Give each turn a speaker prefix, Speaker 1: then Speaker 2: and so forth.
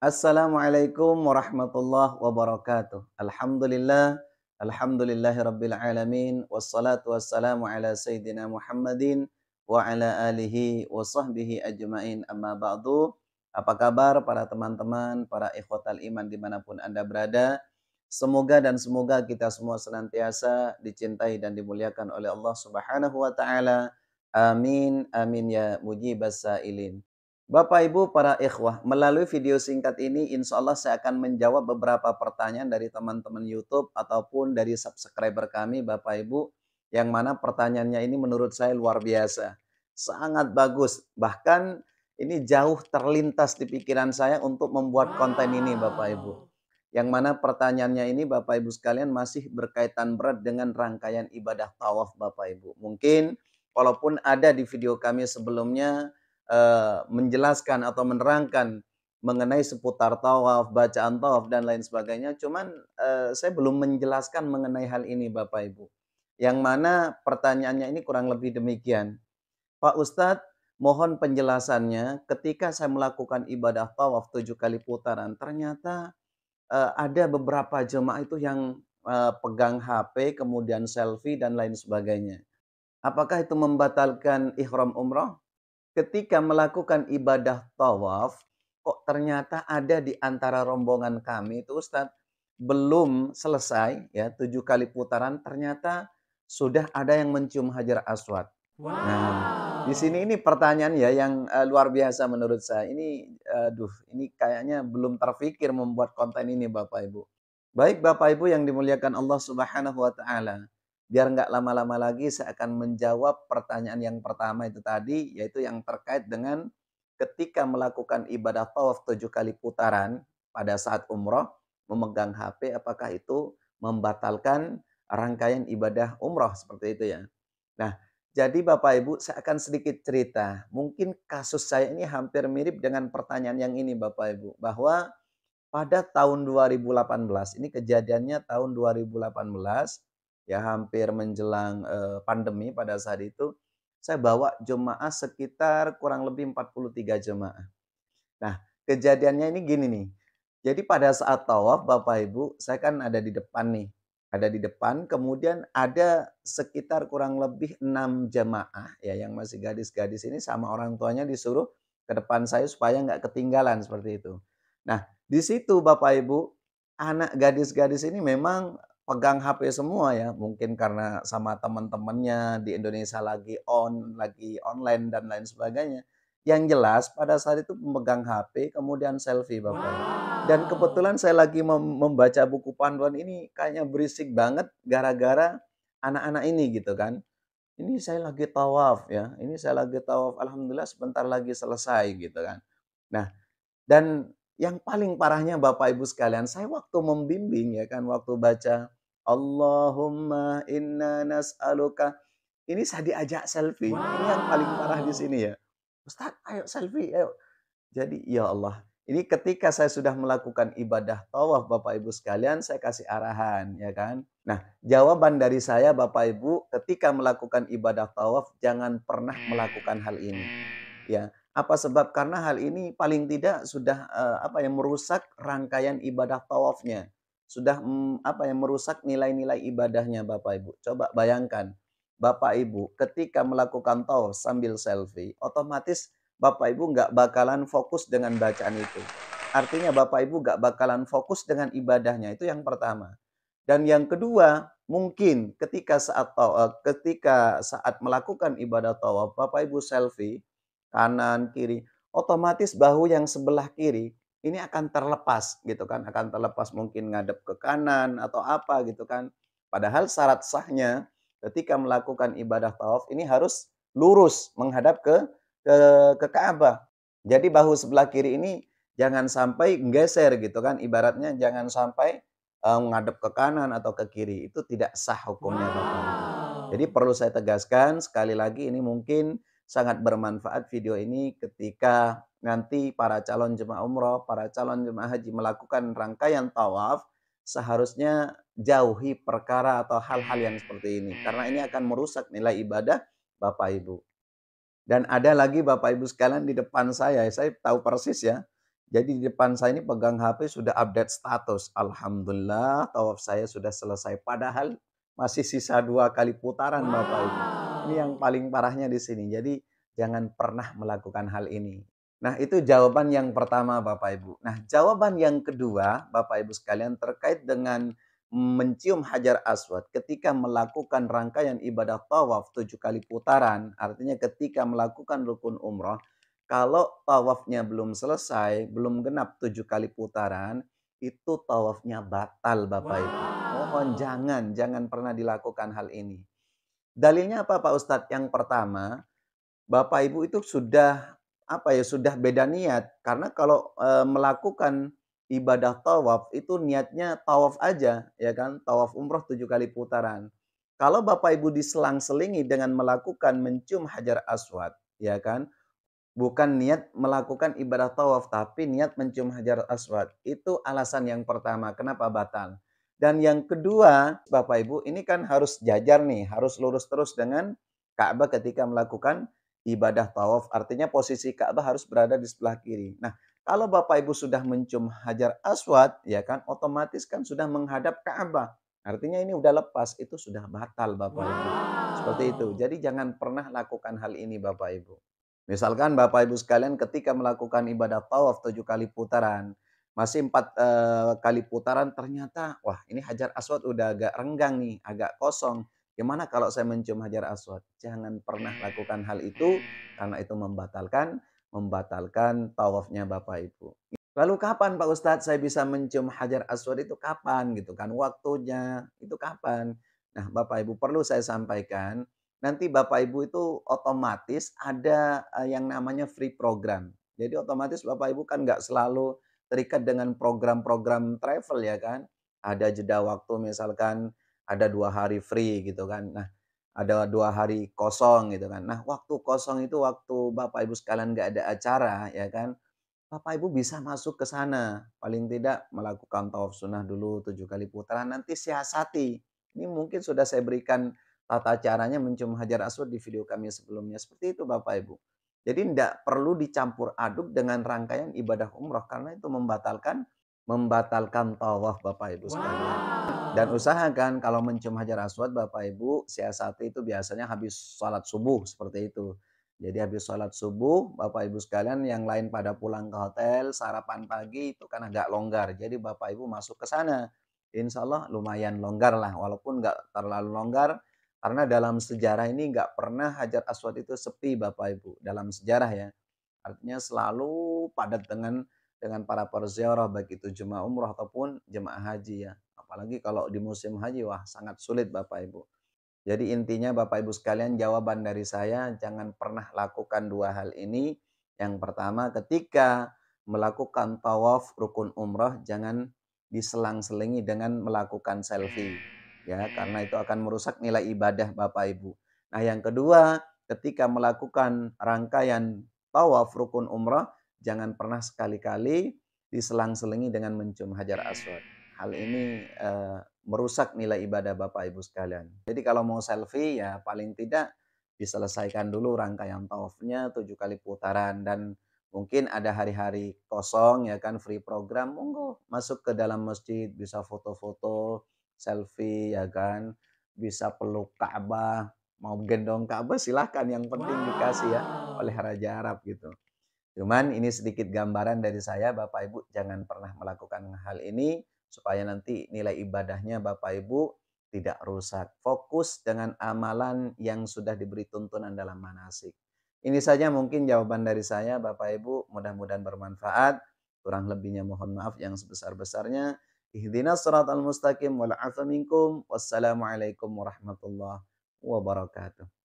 Speaker 1: Assalamualaikum warahmatullahi wabarakatuh. Alhamdulillah. Alhamdulillahi rabbil alamin. Wassalatu wassalamu ala sayyidina Muhammadin wa ala alihi wa sahbihi ajmain amma ba'du. Apa kabar para teman-teman, para ikhwatal iman dimanapun Anda berada. Semoga dan semoga kita semua senantiasa dicintai dan dimuliakan oleh Allah subhanahu wa ta'ala. Amin, amin ya mujibas sa'ilin. Bapak Ibu para ikhwah, melalui video singkat ini insya Allah saya akan menjawab beberapa pertanyaan dari teman-teman Youtube ataupun dari subscriber kami Bapak Ibu yang mana pertanyaannya ini menurut saya luar biasa. Sangat bagus, bahkan ini jauh terlintas di pikiran saya untuk membuat konten ini Bapak Ibu. Yang mana pertanyaannya ini Bapak Ibu sekalian masih berkaitan berat dengan rangkaian ibadah tawaf Bapak Ibu. Mungkin walaupun ada di video kami sebelumnya, Eh, menjelaskan atau menerangkan mengenai seputar tawaf, bacaan tawaf dan lain sebagainya. Cuman uh, saya belum menjelaskan mengenai hal ini Bapak Ibu. Yang mana pertanyaannya ini kurang lebih demikian. Pak Ustadz, mohon penjelasannya ketika saya melakukan ibadah tawaf tujuh kali putaran, ternyata uh, ada beberapa jemaah itu yang uh, pegang HP, kemudian selfie dan lain sebagainya. Apakah itu membatalkan ihram umroh? ketika melakukan ibadah tawaf, kok ternyata ada di antara rombongan kami itu Ustadz belum selesai ya tujuh kali putaran ternyata sudah ada yang mencium hajar aswad. Nah, wow. Nah, di sini ini pertanyaan ya yang uh, luar biasa menurut saya. Ini aduh, eh, ini kayaknya belum terfikir membuat konten ini Bapak Ibu. Baik Bapak Ibu yang dimuliakan Allah Subhanahu wa taala biar nggak lama-lama lagi saya akan menjawab pertanyaan yang pertama itu tadi, yaitu yang terkait dengan ketika melakukan ibadah tawaf tujuh kali putaran pada saat umroh, memegang HP, apakah itu membatalkan rangkaian ibadah umroh seperti itu ya. Nah, jadi Bapak Ibu saya akan sedikit cerita. Mungkin kasus saya ini hampir mirip dengan pertanyaan yang ini Bapak Ibu. Bahwa pada tahun 2018, ini kejadiannya tahun 2018, ya hampir menjelang eh, pandemi pada saat itu saya bawa jemaah sekitar kurang lebih 43 jemaah. Nah, kejadiannya ini gini nih. Jadi pada saat tawaf Bapak Ibu, saya kan ada di depan nih. Ada di depan, kemudian ada sekitar kurang lebih 6 jemaah ya yang masih gadis-gadis ini sama orang tuanya disuruh ke depan saya supaya nggak ketinggalan seperti itu. Nah, di situ Bapak Ibu, anak gadis-gadis ini memang pegang HP semua ya, mungkin karena sama teman-temannya di Indonesia lagi on, lagi online dan lain sebagainya. Yang jelas pada saat itu memegang HP kemudian selfie Bapak. Ya. Wow. Dan kebetulan saya lagi membaca buku panduan ini kayaknya berisik banget gara-gara anak-anak ini gitu kan. Ini saya lagi tawaf ya, ini saya lagi tawaf. Alhamdulillah sebentar lagi selesai gitu kan. Nah, dan yang paling parahnya Bapak Ibu sekalian, saya waktu membimbing ya kan, waktu baca Allahumma inna nas'aluka. Ini saya diajak selfie. Wow. Ini yang paling parah di sini ya. Ustaz, ayo selfie, ayo. Jadi ya Allah, ini ketika saya sudah melakukan ibadah tawaf Bapak Ibu sekalian, saya kasih arahan, ya kan? Nah, jawaban dari saya Bapak Ibu, ketika melakukan ibadah tawaf jangan pernah melakukan hal ini. Ya, apa sebab? Karena hal ini paling tidak sudah uh, apa yang merusak rangkaian ibadah tawafnya sudah mm, apa yang merusak nilai-nilai ibadahnya Bapak Ibu. Coba bayangkan, Bapak Ibu ketika melakukan tawaf sambil selfie, otomatis Bapak Ibu nggak bakalan fokus dengan bacaan itu. Artinya Bapak Ibu nggak bakalan fokus dengan ibadahnya, itu yang pertama. Dan yang kedua, mungkin ketika saat tawaf, eh, ketika saat melakukan ibadah tawaf, Bapak Ibu selfie, kanan, kiri, otomatis bahu yang sebelah kiri ini akan terlepas gitu kan, akan terlepas mungkin ngadep ke kanan atau apa gitu kan. Padahal syarat sahnya ketika melakukan ibadah tawaf ini harus lurus menghadap ke ke, ke Ka'bah. Jadi bahu sebelah kiri ini jangan sampai geser gitu kan, ibaratnya jangan sampai uh, eh, menghadap ke kanan atau ke kiri. Itu tidak sah hukumnya. Wow. Jadi perlu saya tegaskan sekali lagi ini mungkin sangat bermanfaat video ini ketika nanti para calon jemaah umroh, para calon jemaah haji melakukan rangkaian tawaf, seharusnya jauhi perkara atau hal-hal yang seperti ini. Karena ini akan merusak nilai ibadah Bapak Ibu. Dan ada lagi Bapak Ibu sekalian di depan saya, saya tahu persis ya. Jadi di depan saya ini pegang HP sudah update status. Alhamdulillah tawaf saya sudah selesai. Padahal masih sisa dua kali putaran Bapak Ibu. Ini yang paling parahnya di sini. Jadi jangan pernah melakukan hal ini. Nah, itu jawaban yang pertama Bapak Ibu. Nah, jawaban yang kedua Bapak Ibu sekalian terkait dengan mencium Hajar Aswad ketika melakukan rangkaian ibadah tawaf tujuh kali putaran, artinya ketika melakukan rukun umroh, kalau tawafnya belum selesai, belum genap tujuh kali putaran, itu tawafnya batal Bapak wow. Ibu. Mohon jangan, jangan pernah dilakukan hal ini. Dalilnya apa Pak Ustadz? Yang pertama, Bapak Ibu itu sudah apa ya sudah beda niat karena kalau e, melakukan ibadah tawaf itu niatnya tawaf aja ya kan tawaf umroh tujuh kali putaran kalau bapak ibu diselang-selingi dengan melakukan mencium hajar aswad ya kan bukan niat melakukan ibadah tawaf tapi niat mencium hajar aswad itu alasan yang pertama kenapa batal dan yang kedua, Bapak Ibu, ini kan harus jajar nih, harus lurus terus dengan Ka'bah ketika melakukan ibadah tawaf. Artinya posisi Ka'bah harus berada di sebelah kiri. Nah, kalau Bapak Ibu sudah mencium Hajar Aswad, ya kan otomatis kan sudah menghadap Ka'bah. Artinya ini udah lepas, itu sudah batal Bapak wow. Ibu. Seperti itu. Jadi jangan pernah lakukan hal ini Bapak Ibu. Misalkan Bapak Ibu sekalian ketika melakukan ibadah tawaf tujuh kali putaran, masih empat e, kali putaran ternyata wah ini hajar aswad udah agak renggang nih agak kosong gimana kalau saya mencium hajar aswad jangan pernah lakukan hal itu karena itu membatalkan membatalkan tawafnya bapak ibu lalu kapan pak ustadz saya bisa mencium hajar aswad itu kapan gitu kan waktunya itu kapan nah bapak ibu perlu saya sampaikan nanti bapak ibu itu otomatis ada eh, yang namanya free program jadi otomatis bapak ibu kan nggak selalu terikat dengan program-program travel ya kan. Ada jeda waktu misalkan ada dua hari free gitu kan. Nah ada dua hari kosong gitu kan. Nah waktu kosong itu waktu Bapak Ibu sekalian nggak ada acara ya kan. Bapak Ibu bisa masuk ke sana. Paling tidak melakukan tawaf sunnah dulu tujuh kali putaran. Nanti siasati. Ini mungkin sudah saya berikan tata caranya mencium hajar aswad di video kami sebelumnya. Seperti itu Bapak Ibu. Jadi tidak perlu dicampur aduk dengan rangkaian ibadah umroh karena itu membatalkan membatalkan tawaf Bapak Ibu sekalian. Wow. Dan usahakan kalau mencium hajar aswad Bapak Ibu siasati itu biasanya habis sholat subuh seperti itu. Jadi habis sholat subuh Bapak Ibu sekalian yang lain pada pulang ke hotel sarapan pagi itu kan agak longgar. Jadi Bapak Ibu masuk ke sana. Insya Allah lumayan longgar lah walaupun nggak terlalu longgar karena dalam sejarah ini nggak pernah Hajar Aswad itu sepi Bapak Ibu. Dalam sejarah ya. Artinya selalu padat dengan dengan para perziarah baik itu jemaah umroh ataupun jemaah haji ya. Apalagi kalau di musim haji wah sangat sulit Bapak Ibu. Jadi intinya Bapak Ibu sekalian jawaban dari saya jangan pernah lakukan dua hal ini. Yang pertama ketika melakukan tawaf rukun umroh jangan diselang-selingi dengan melakukan selfie ya hmm. karena itu akan merusak nilai ibadah Bapak Ibu. Nah, yang kedua, ketika melakukan rangkaian tawaf rukun umrah, jangan pernah sekali-kali diselang-selingi dengan mencium hajar aswad. Hal ini uh, merusak nilai ibadah Bapak Ibu sekalian. Jadi kalau mau selfie ya paling tidak diselesaikan dulu rangkaian tawafnya tujuh kali putaran dan mungkin ada hari-hari kosong ya kan free program monggo masuk ke dalam masjid bisa foto-foto selfie ya kan, bisa peluk Ka'bah, mau gendong Ka'bah silahkan yang penting wow. dikasih ya oleh raja Arab gitu. Cuman ini sedikit gambaran dari saya Bapak Ibu jangan pernah melakukan hal ini supaya nanti nilai ibadahnya Bapak Ibu tidak rusak. Fokus dengan amalan yang sudah diberi tuntunan dalam manasik. Ini saja mungkin jawaban dari saya Bapak Ibu, mudah-mudahan bermanfaat. Kurang lebihnya mohon maaf yang sebesar-besarnya. اهدنا الصراط المستقيم والعفو منكم والسلام عليكم ورحمة الله وبركاته